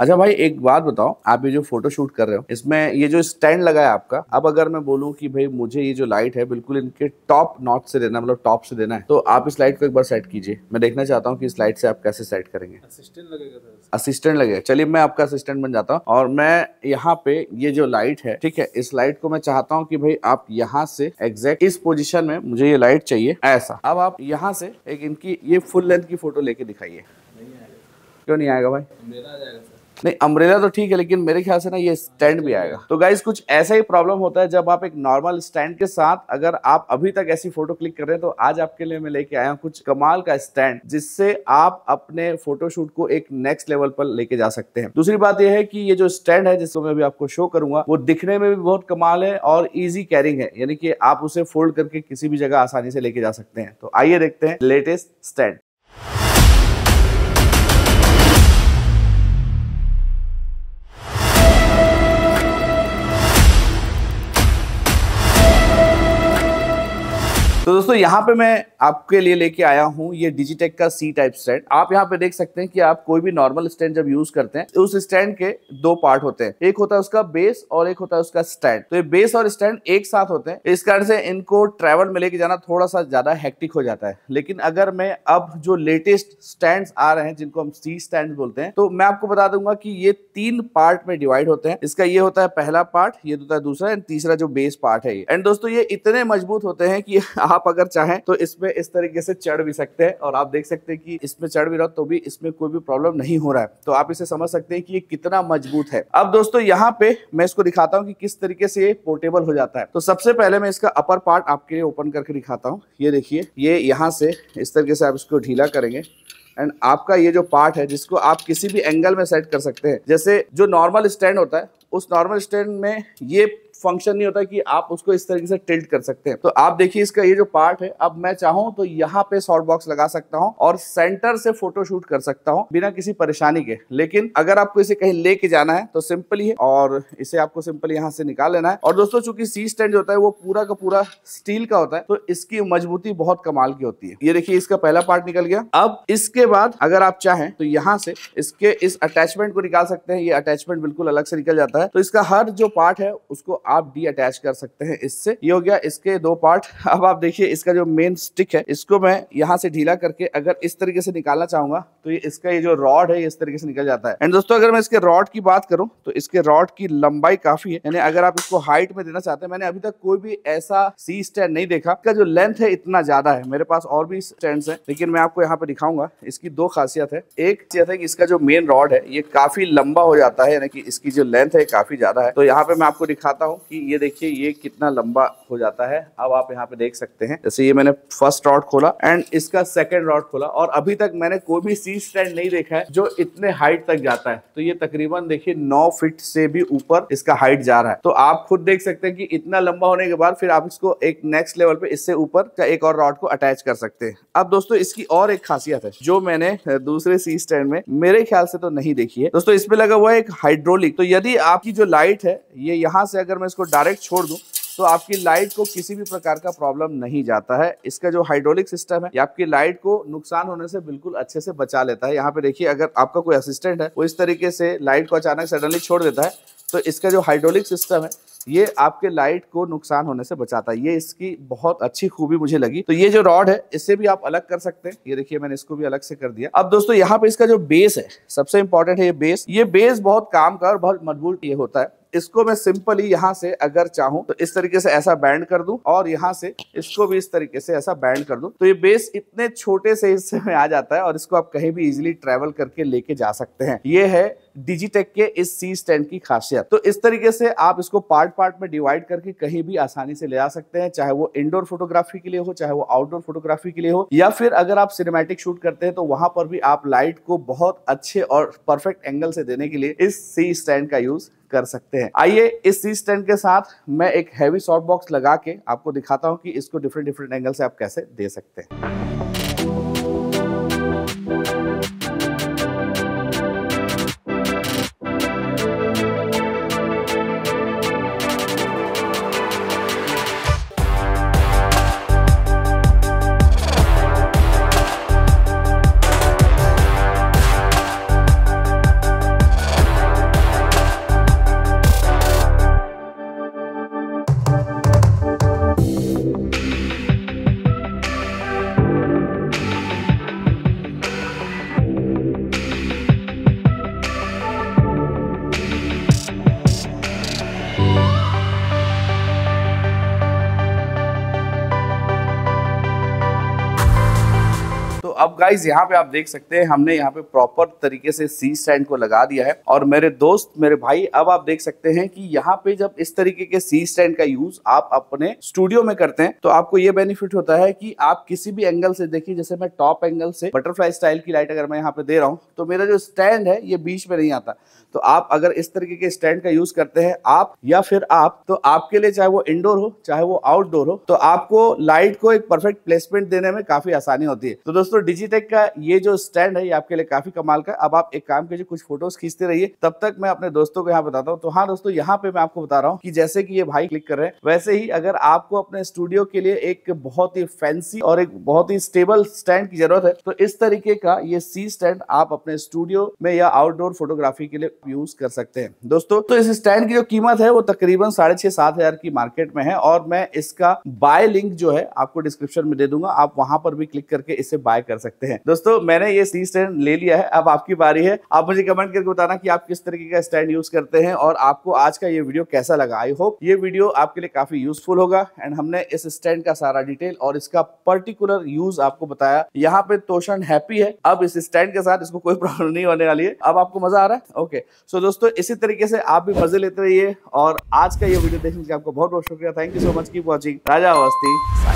अच्छा भाई एक बात बताओ आप ये जो फोटो शूट कर रहे हो इसमें ये जो स्टैंड लगा है आपका अब अगर मैं बोलूँ कि भाई मुझे ये जो लाइट है बिल्कुल इनके टॉप नॉट से देना मतलब टॉप से देना है तो आप इस लाइट को एक बार सेट कीजिए मैं देखना चाहता हूँ कि इस लाइट से आप कैसे सेट करेंगे असिस्टेंट लगेगा चलिए मैं आपका असिस्टेंट बन जाता हूँ और मैं यहाँ पे ये जो लाइट है ठीक है इस लाइट को मैं चाहता हूँ की भाई आप यहाँ से एग्जैक्ट इस पोजिशन में मुझे ये लाइट चाहिए ऐसा अब आप यहाँ से एक इनकी ये फुल लेंथ की फोटो लेके दिखाइए क्यों नहीं आएगा भाई मेरा आ जाएगा नहीं अम्ब्रेला तो ठीक है लेकिन मेरे ख्याल से ना ये स्टैंड भी आएगा तो गाइज कुछ ऐसा ही प्रॉब्लम होता है जब आप एक नॉर्मल स्टैंड के साथ अगर आप अभी तक ऐसी फोटो क्लिक कर रहे हैं तो आज आपके लिए मैं लेके आया कुछ कमाल का स्टैंड जिससे आप अपने फोटोशूट को एक नेक्स्ट लेवल पर लेके जा सकते हैं दूसरी बात यह है कि ये जो स्टैंड है जिसको मैं अभी आपको शो करूंगा वो दिखने में भी बहुत कमाल है और इजी कैरिंग है यानी कि आप उसे फोल्ड करके किसी भी जगह आसानी से लेके जा सकते हैं तो आइए देखते हैं लेटेस्ट स्टैंड तो दोस्तों यहाँ पे मैं आपके लिए लेके आया हूँ ये डिजिटेक का सी टाइप स्टैंड आप यहाँ पे देख सकते हैं कि आप कोई भी नॉर्मल स्टैंड जब यूज करते हैं उस स्टैंड के दो पार्ट होते हैं एक होता है उसका बेस और एक होता है उसका स्टैंड तो ये बेस और स्टैंड एक साथ होते हैं इस कारण से इनको ट्रेवल में लेके जाना थोड़ा सा ज्यादा हेक्टिक हो जाता है लेकिन अगर मैं अब जो लेटेस्ट स्टैंड आ रहे हैं जिनको हम सी स्टैंड बोलते हैं तो मैं आपको बता दूंगा कि ये तीन पार्ट में डिवाइड होते हैं इसका ये होता है पहला पार्ट ये होता है दूसरा एंड तीसरा जो बेस पार्ट है एंड दोस्तों ये इतने मजबूत होते हैं कि आप अगर चाहें तो इसमें इस तरीके से चढ़ भी सकते हैं और आप देख सकते हैं कि इसमें चढ़ भी रहो तो भी इसमें कोई भी प्रॉब्लम नहीं हो रहा है तो आप इसे समझ सकते हैं कि ये कितना मजबूत है अब दोस्तों यहाँ पे मैं इसको दिखाता हूँ कि किस तरीके से ये पोर्टेबल हो जाता है तो सबसे पहले मैं इसका अपर पार्ट आपके लिए ओपन करके दिखाता हूँ ये देखिए ये यहाँ से इस तरीके से आप इसको ढीला करेंगे एंड आपका ये जो पार्ट है जिसको आप किसी भी एंगल में सेट कर सकते हैं जैसे जो नॉर्मल स्टैंड होता है उस नॉर्मल स्टैंड में ये फंक्शन नहीं होता कि आप उसको इस तरीके से टिल्ट कर सकते हैं तो आप देखिए इसका ये जो पार्ट है अब मैं चाहूँ तो यहाँ पे शॉर्ट बॉक्स लगा सकता हूँ और सेंटर से फोटो शूट कर सकता हूँ बिना किसी परेशानी के लेकिन अगर आपको इसे कहीं लेके जाना है तो सिंपली है और इसे आपको सिंपल यहाँ से निकाल लेना है और दोस्तों चूंकि सी स्टैंड जो होता है वो पूरा का पूरा स्टील का होता है तो इसकी मजबूती बहुत कमाल की होती है ये देखिए इसका पहला पार्ट निकल गया अब इसके बाद अगर आप चाहें तो यहाँ से इसके इस अटैचमेंट को निकाल सकते हैं ये अटैचमेंट बिल्कुल अलग से निकल जाता है तो इसका हर जो पार्ट है उसको आप डी अटैच कर सकते हैं इससे ये हो गया इसके दो पार्ट अब आप देखिए इसका जो मेन स्टिक है इसको मैं यहाँ से ढीला करके अगर इस तरीके से निकालना चाहूंगा तो ये इसका ये जो रॉड है इस तरीके से निकल जाता है एंड दोस्तों अगर मैं इसके रॉड की बात करूँ तो इसके रॉड की लंबाई काफी है यानी अगर आप इसको हाइट में देना चाहते हैं मैंने अभी तक कोई भी ऐसा सी स्टैंड नहीं देखा इसका जो लेंथ है इतना ज्यादा है मेरे पास और भी स्टैंड है लेकिन मैं आपको यहाँ पे दिखाऊंगा इसकी दो खासियत है एक चीज है कि इसका जो मेन रॉड है ये काफी लंबा हो जाता है यानी कि इसकी जो लेंथ है काफी ज्यादा है तो यहाँ पे मैं आपको दिखाता हूँ हूँ कि ये देखिए ये कितना लंबा हो जाता है अब आप यहाँ पे देख सकते हैं जैसे ये मैंने फर्स्ट रॉड खोला एंड इसका सेकेंड रॉड खोला और अभी तक मैंने कोई भी सी स्टैंड नहीं देखा है जो इतने हाइट तक जाता है तो ये तकरीबन देखिए नौ फिट से भी ऊपर इसका हाइट जा रहा है तो आप खुद देख सकते हैं कि इतना लंबा होने के बाद फिर आप इसको एक नेक्स्ट लेवल पे इससे ऊपर का एक और रॉड को अटैच कर सकते हैं अब दोस्तों इसकी और एक खासियत है जो मैंने दूसरे सी स्टैंड में मेरे ख्याल से तो नहीं देखी है दोस्तों इसमें लगा हुआ है एक हाइड्रोलिक तो यदि आपकी जो लाइट है ये यहाँ से अगर मैं इसको डायरेक्ट छोड़ दूं तो आपकी लाइट को किसी भी प्रकार का प्रॉब्लम नहीं जाता है इसका जो हाइड्रोलिक सिस्टम है ये आपकी लाइट को नुकसान होने से बिल्कुल अच्छे से बचा लेता है यहाँ पे देखिए अगर आपका कोई असिस्टेंट है वो इस तरीके से लाइट को अचानक सडनली छोड़ देता है तो इसका जो हाइड्रोलिक सिस्टम है ये आपके लाइट को नुकसान होने से बचाता है ये इसकी बहुत अच्छी खूबी मुझे लगी तो ये जो रॉड है इससे भी आप अलग कर सकते हैं ये देखिए मैंने इसको भी अलग से कर दिया अब दोस्तों यहाँ पे इसका जो बेस है सबसे इंपॉर्टेंट है ये बेस ये बेस बहुत काम का और बहुत मजबूत ये होता है इसको मैं सिंपली यहाँ से अगर चाहूँ तो इस तरीके से ऐसा बैंड कर दू और यहाँ से इसको भी इस तरीके से ऐसा बैंड कर दू तो ये बेस इतने छोटे से हिस्से में आ जाता है और इसको आप कहीं भी इजिली ट्रेवल करके लेके जा सकते हैं ये है डिजिटेक के इस सी स्टैंड की खासियत तो इस तरीके से आप इसको पार्ट पार्ट में डिवाइड करके कहीं भी आसानी से ले जा सकते हैं चाहे वो इंडोर फोटोग्राफी के लिए हो चाहे वो आउटडोर फोटोग्राफी के लिए हो या फिर अगर आप सिनेमैटिक शूट करते हैं तो वहां पर भी आप लाइट को बहुत अच्छे और परफेक्ट एंगल से देने के लिए इस सी स्टैंड का यूज कर सकते हैं आइए इस सी स्टैंड के साथ मैं एक हैवी शॉर्ट बॉक्स लगा के आपको दिखाता हूँ कि इसको डिफरेंट डिफरेंट एंगल से आप कैसे दे सकते हैं अब गाइज यहाँ पे आप देख सकते हैं हमने यहाँ पे प्रॉपर तरीके से सी स्टैंड को लगा दिया है और मेरे दोस्त मेरे भाई अब आप देख सकते हैं कि यहाँ पे जब इस तरीके के सी स्टैंड का यूज आप अपने स्टूडियो में करते हैं तो आपको ये बेनिफिट होता है कि आप किसी भी एंगल से देखिए जैसे मैं टॉप एंगल से बटरफ्लाई स्टाइल की लाइट अगर मैं यहाँ पे दे रहा हूँ तो मेरा जो स्टैंड है ये बीच में नहीं आता तो आप अगर इस तरीके के स्टैंड का यूज करते हैं आप या फिर आप तो आपके लिए चाहे वो इंडोर हो चाहे वो आउटडोर हो तो आपको लाइट को एक परफेक्ट प्लेसमेंट देने में काफी आसानी होती है तो दोस्तों डिजिटेक का ये जो स्टैंड है ये आपके लिए काफी कमाल का अब आप एक काम कीजिए कुछ फोटोज खींचते रहिए तब तक मैं अपने दोस्तों को यहाँ बताता हूँ तो हाँ दोस्तों यहाँ पे मैं आपको बता रहा हूँ कि जैसे कि ये भाई क्लिक कर रहे हैं वैसे ही अगर आपको अपने स्टूडियो के लिए एक बहुत ही फैंसी और एक बहुत ही स्टेबल स्टैंड की जरूरत है तो इस तरीके का ये सी स्टैंड आप अपने स्टूडियो में या आउटडोर फोटोग्राफी के लिए यूज कर सकते हैं दोस्तों तो इस स्टैंड की जो कीमत है वो तकरीबन साढ़े छह सात हजार की मार्केट में है और मैं इसका बाय लिंक जो है आपको डिस्क्रिप्शन में दे दूंगा आप वहां पर भी क्लिक करके इसे बाय कर कर सकते हैं दोस्तों मैंने ये सी स्टैंड ले लिया है अब आपकी बारी है आप मुझे कमेंट करके बताना कि आप किस तरीके का स्टैंड यूज करते हैं और आपको आज का ये वीडियो कैसा लगा आई होप ये वीडियो आपके लिए काफी यूजफुल होगा एंड हमने इस स्टैंड का सारा डिटेल और इसका पर्टिकुलर यूज आपको बताया यहाँ पे तोषण हैप्पी है अब इस स्टैंड के साथ इसको कोई प्रॉब्लम नहीं होने वाली है अब आपको मजा आ रहा है ओके सो दोस्तों इसी तरीके से आप भी मजे लेते रहिए और आज का ये वीडियो देखने के आपको बहुत बहुत शुक्रिया थैंक यू सो मच की वॉचिंग राजा अवस्थी